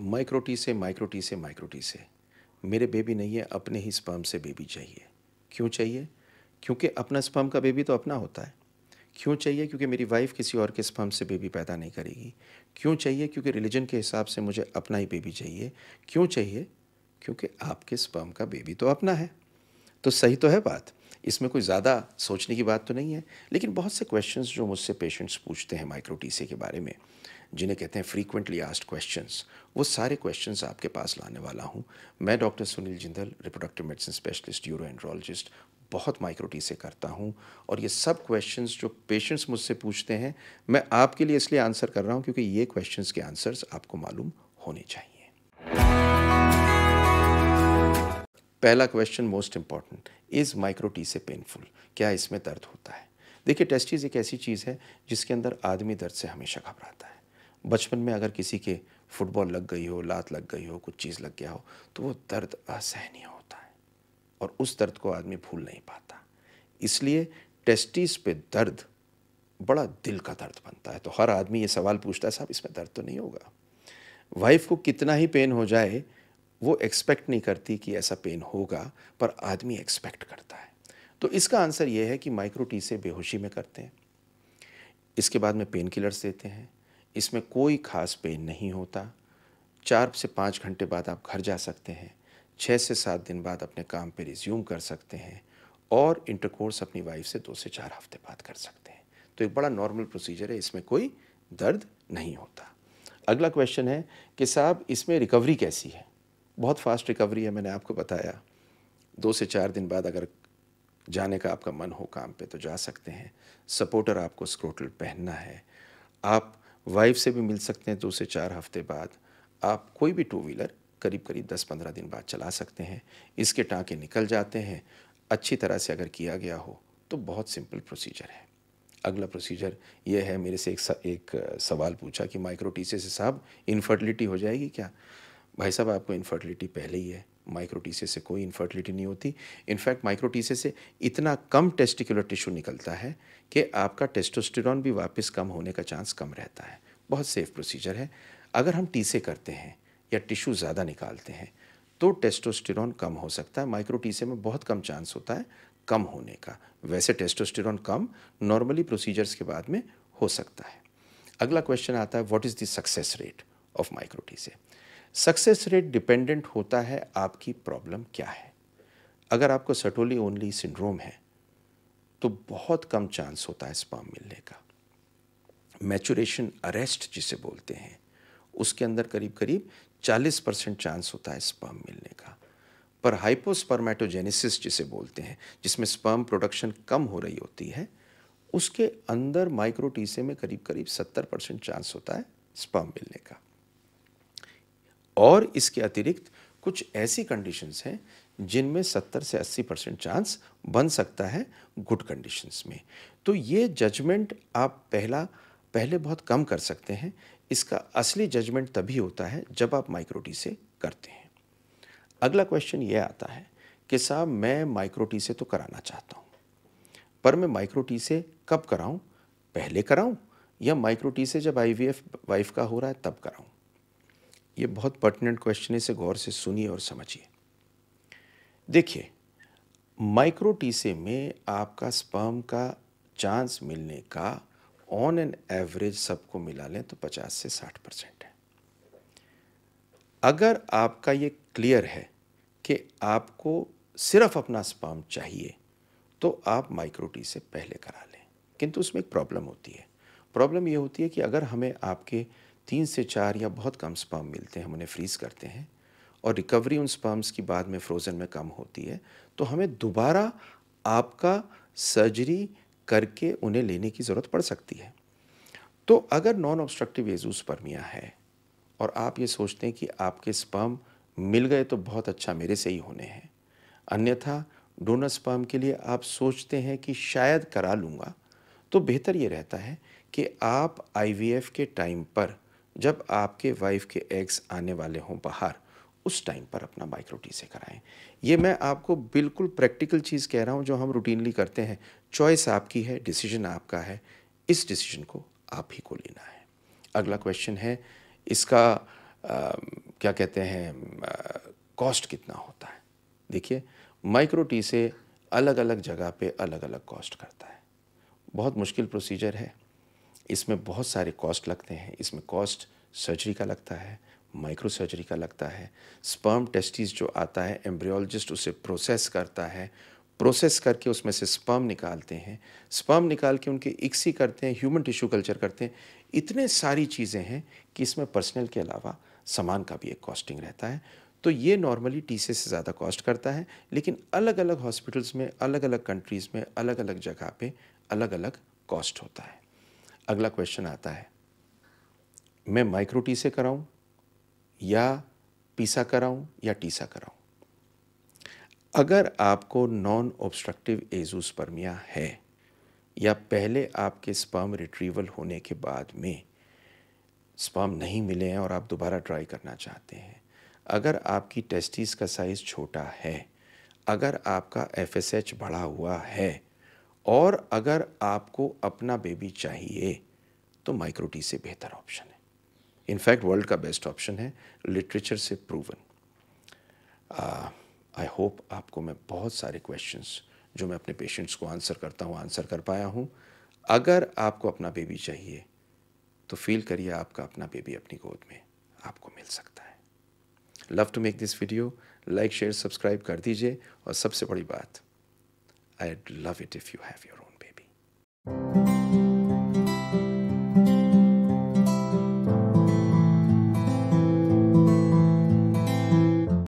माइक्रोटी से माइक्रोटी से माइक्रोटी से मेरे बेबी नहीं है अपने ही स्पर्म से बेबी चाहिए क्यों चाहिए क्योंकि अपना स्पर्म का बेबी तो अपना होता है क्यों चाहिए क्योंकि मेरी वाइफ किसी और के स्पर्म से बेबी पैदा नहीं करेगी क्यों चाहिए क्योंकि रिलीजन के हिसाब से मुझे अपना ही बेबी चाहिए क्यों चाहिए क्योंकि आपके स्पर्म का बेबी तो अपना है तो सही तो है बात इसमें कोई ज़्यादा सोचने की बात तो नहीं है लेकिन बहुत से क्वेश्चंस जो मुझसे पेशेंट्स पूछते हैं माइक्रोटीसी के बारे में जिन्हें कहते हैं फ्रीक्वेंटली आस्ट क्वेश्चन वो सारे क्वेश्चन आपके पास लाने वाला हूँ मैं doctor Sunil Jindal reproductive medicine specialist uro andrologist बहुत माइक्रोटी से करता हूँ और ये सब क्वेश्चंस जो पेशेंट्स मुझसे पूछते हैं मैं आपके लिए इसलिए आंसर कर रहा हूँ क्योंकि ये क्वेश्चंस के आंसर्स आपको मालूम होने चाहिए पहला question most important is micro TESE painful क्या इसमें दर्द होता है देखिए टेस्टिस एक ऐसी चीज़ है जिसके अंदर आदमी दर्द से हमेशा घबराता है बचपन में अगर किसी के फुटबॉल लग गई हो लात लग गई हो कुछ चीज़ लग गया हो तो वो दर्द असहनीय होता है और उस दर्द को आदमी भूल नहीं पाता इसलिए टेस्टिस पे दर्द बड़ा दिल का दर्द बनता है तो हर आदमी ये सवाल पूछता है साहब इसमें दर्द तो नहीं होगा वाइफ को कितना ही पेन हो जाए वो एक्सपेक्ट नहीं करती कि ऐसा पेन होगा पर आदमी एक्सपेक्ट करता है तो इसका आंसर ये है कि माइक्रोटी से बेहोशी में करते हैं इसके बाद में पेन किलर्स देते हैं इसमें कोई ख़ास पेन नहीं होता चार से पाँच घंटे बाद आप घर जा सकते हैं छः से सात दिन बाद अपने काम पे रिज्यूम कर सकते हैं और इंटरकोर्स अपनी वाइफ से दो से चार हफ्ते बाद कर सकते हैं तो एक बड़ा नॉर्मल प्रोसीजर है इसमें कोई दर्द नहीं होता अगला क्वेश्चन है कि साहब इसमें रिकवरी कैसी है बहुत फास्ट रिकवरी है मैंने आपको बताया दो से चार दिन बाद अगर जाने का आपका मन हो काम पे तो जा सकते हैं सपोर्टर आपको स्क्रोटल पहनना है आप वाइफ से भी मिल सकते हैं दो से चार हफ्ते बाद आप कोई भी टू व्हीलर करीब करीब दस पंद्रह दिन बाद चला सकते हैं इसके टाँके निकल जाते हैं अच्छी तरह से अगर किया गया हो तो बहुत सिंपल प्रोसीजर है अगला प्रोसीजर यह है मेरे से एक सा, एक सवाल पूछा कि माइक्रोटीसिस साहब इनफर्टिलिटी हो जाएगी क्या भाई साहब आपको इनफर्टिलिटी पहले ही है माइक्रोटीसिस से कोई इनफर्टिलिटी नहीं होती इनफैक्ट माइक्रोटीसिस से इतना कम टेस्टिकुलर टिश्यू निकलता है कि आपका टेस्टोस्टेरॉन भी वापस कम होने का चांस कम रहता है बहुत सेफ प्रोसीजर है अगर हम टीसे करते हैं या टिश्यू ज़्यादा निकालते हैं तो टेस्टोस्टेरोन कम हो सकता है माइक्रो टीसे में बहुत कम चांस होता है कम होने का वैसे टेस्टोस्टेरोन कम नॉर्मली प्रोसीजर्स के बाद में हो सकता है अगला क्वेश्चन आता है what is the success rate of micro TESE success rate dependent होता है आपकी प्रॉब्लम क्या है अगर आपको सटोली ओनली सिंड्रोम है तो बहुत कम चांस होता है स्पॉम मिलने का मैचुरेशन अरेस्ट जिसे बोलते हैं उसके अंदर करीब करीब 40 परसेंट चांस होता है स्पर्म मिलने का पर हाइपोस्पर्मेटोजेनेसिस जिसे बोलते हैं जिसमें स्पर्म प्रोडक्शन कम हो रही होती है उसके अंदर माइक्रोटीसे में करीब करीब 70 परसेंट चांस होता है स्पर्म मिलने का और इसके अतिरिक्त कुछ ऐसी कंडीशंस हैं जिनमें 70 से 80 परसेंट चांस बन सकता है गुड कंडीशंस में तो ये जजमेंट आप पहला पहले बहुत कम कर सकते हैं इसका असली जजमेंट तभी होता है जब आप माइक्रोटी से करते हैं अगला क्वेश्चन ये आता है कि साहब मैं माइक्रोटी से तो कराना चाहता हूँ पर मैं माइक्रोटी से कब कराऊँ पहले कराऊँ या माइक्रोटी से जब आई वाइफ का हो रहा है तब कराऊँ ये बहुत पर्टिनेंट क्वेश्चन है इसे गौर से सुनिए और समझिए देखिए माइक्रोटीसे में आपका स्पर्म का चांस मिलने का ऑन एन एवरेज सबको मिला लें तो 50 से 60 परसेंट है अगर आपका ये क्लियर है कि आपको सिर्फ अपना स्पाम चाहिए तो आप माइक्रोटी से पहले करा लें किंतु उसमें एक प्रॉब्लम होती है प्रॉब्लम ये होती है कि अगर हमें आपके तीन से चार या बहुत कम स्पाम मिलते हैं हम उन्हें फ्रीज़ करते हैं और रिकवरी उन स्पाम्स की बाद में फ्रोज़न में कम होती है तो हमें दोबारा आपका सर्जरी करके उन्हें लेने की ज़रूरत पड़ सकती है तो अगर नॉन ऑब्स्ट्रक्टिव एजूस परमिया है और आप ये सोचते हैं कि आपके स्पर्म मिल गए तो बहुत अच्छा मेरे से ही होने हैं अन्यथा डोनर स्पर्म के लिए आप सोचते हैं कि शायद करा लूँगा तो बेहतर ये रहता है कि आप आईवीएफ के टाइम पर जब आपके वाइफ के एग्स आने वाले हों बाहर उस टाइम पर अपना माइक्रो टी से कराएं ये मैं आपको बिल्कुल प्रैक्टिकल चीज़ कह रहा हूँ जो हम रूटीनली करते हैं चॉइस आपकी है डिसीजन आपका है इस डिसीजन को आप ही को लेना है अगला क्वेश्चन है इसका आ, क्या कहते हैं कॉस्ट कितना होता है देखिए माइक्रो टी से अलग अलग जगह पे अलग अलग कॉस्ट करता है बहुत मुश्किल प्रोसीजर है इसमें बहुत सारे कॉस्ट लगते हैं इसमें कॉस्ट सर्जरी का लगता है माइक्रोसर्जरी का लगता है स्पर्म टेस्टिस जो आता है एम्ब्रियोलॉजिस्ट उसे प्रोसेस करता है प्रोसेस करके उसमें से स्पर्म निकालते हैं स्पर्म निकाल के उनके इक्सी करते हैं ह्यूमन टिश्यू कल्चर करते हैं इतने सारी चीज़ें हैं कि इसमें पर्सनल के अलावा सामान का भी एक कॉस्टिंग रहता है तो ये नॉर्मली टी से ज़्यादा कॉस्ट करता है लेकिन अलग अलग हॉस्पिटल्स में अलग अलग कंट्रीज़ में अलग अलग जगह पे अलग अलग कॉस्ट होता है अगला क्वेश्चन आता है मैं माइक्रो टी से कराऊँ या पीसा कराऊं या टीसा कराऊं अगर आपको नॉन ऑब्स्ट्रक्टिव एजोस्पर्मिया है या पहले आपके स्पर्म रिट्रीवल होने के बाद में स्पर्म नहीं मिले हैं और आप दोबारा ट्राई करना चाहते हैं अगर आपकी टेस्टिस का साइज़ छोटा है अगर आपका एफ बढ़ा हुआ है और अगर आपको अपना बेबी चाहिए तो माइक्रोटी से बेहतर ऑप्शन है इनफैक्ट वर्ल्ड का बेस्ट ऑप्शन है लिटरेचर से प्रूवन आई होप आपको मैं बहुत सारे क्वेश्चंस जो मैं अपने पेशेंट्स को आंसर करता हूँ आंसर कर पाया हूँ अगर आपको अपना बेबी चाहिए तो फील करिए आपका अपना बेबी अपनी गोद में आपको मिल सकता है love to make this video like share subscribe कर दीजिए और सबसे बड़ी बात I love it if you have your own baby